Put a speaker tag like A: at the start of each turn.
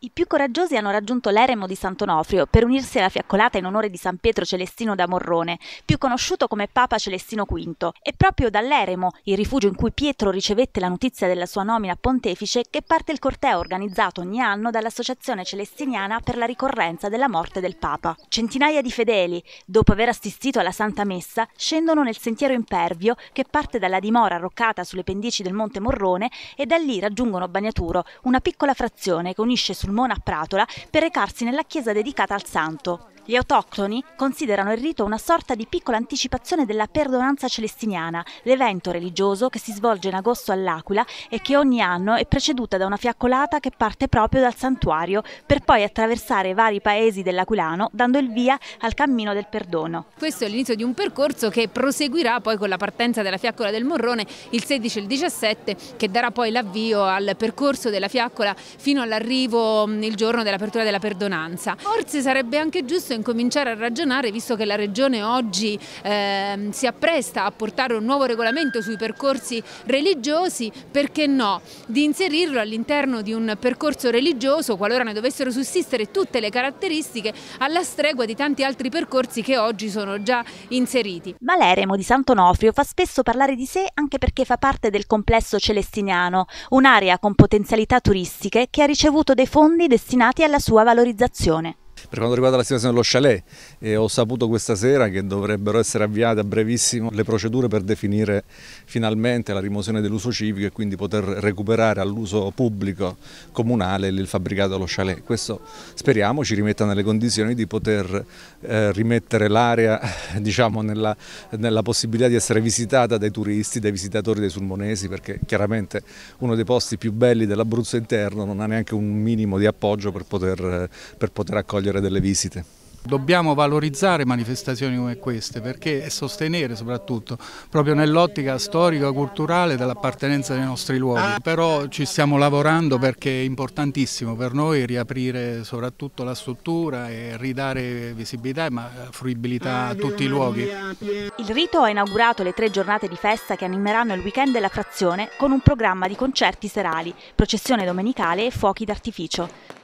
A: I più coraggiosi hanno raggiunto l'eremo di Sant'Onofrio per unirsi alla fiaccolata in onore di San Pietro Celestino da Morrone, più conosciuto come Papa Celestino V. È proprio dall'eremo, il rifugio in cui Pietro ricevette la notizia della sua nomina pontefice, che parte il corteo organizzato ogni anno dall'Associazione Celestiniana per la ricorrenza della morte del Papa. Centinaia di fedeli, dopo aver assistito alla Santa Messa, scendono nel sentiero impervio che parte dalla dimora arroccata sulle pendici del Monte Morrone e da lì raggiungono Bagnaturo, una piccola frazione che unisce sul Sulmona a Pratola per recarsi nella chiesa dedicata al santo. Gli autoctoni considerano il rito una sorta di piccola anticipazione della perdonanza celestiniana, l'evento religioso che si svolge in agosto all'Aquila e che ogni anno è preceduta da una fiaccolata che parte proprio dal santuario per poi attraversare vari paesi dell'Aquilano dando il via al cammino del perdono.
B: Questo è l'inizio di un percorso che proseguirà poi con la partenza della fiaccola del Morrone il 16 e il 17 che darà poi l'avvio al percorso della fiaccola fino all'arrivo mm, il giorno dell'apertura della perdonanza. Forse sarebbe anche giusto incominciare a ragionare visto che la Regione oggi eh, si appresta a portare un nuovo regolamento sui percorsi religiosi, perché no, di inserirlo all'interno di un percorso religioso qualora ne dovessero sussistere tutte le caratteristiche alla stregua di tanti altri percorsi che oggi sono già inseriti. Maleremo
A: di Sant'Onofrio fa spesso parlare di sé anche perché fa parte del complesso celestiniano, un'area con potenzialità turistiche che ha ricevuto dei fondi destinati alla sua valorizzazione.
C: Per quanto riguarda la situazione dello chalet, eh, ho saputo questa sera che dovrebbero essere avviate a brevissimo le procedure per definire finalmente la rimozione dell'uso civico e quindi poter recuperare all'uso pubblico comunale il fabbricato dello chalet. Questo speriamo ci rimetta nelle condizioni di poter eh, rimettere l'area diciamo, nella, nella possibilità di essere visitata dai turisti, dai visitatori dei sulmonesi, perché chiaramente uno dei posti più belli dell'Abruzzo interno non ha neanche un minimo di appoggio per poter, per poter accogliere fare delle visite.
D: Dobbiamo valorizzare manifestazioni come queste perché e sostenere soprattutto proprio nell'ottica storico-culturale dell'appartenenza dei nostri luoghi. Però ci stiamo lavorando perché è importantissimo per noi riaprire soprattutto la struttura e ridare visibilità e fruibilità a tutti i luoghi. Il
A: rito ha inaugurato le tre giornate di festa che animeranno il weekend della frazione con un programma di concerti serali, processione domenicale e fuochi d'artificio.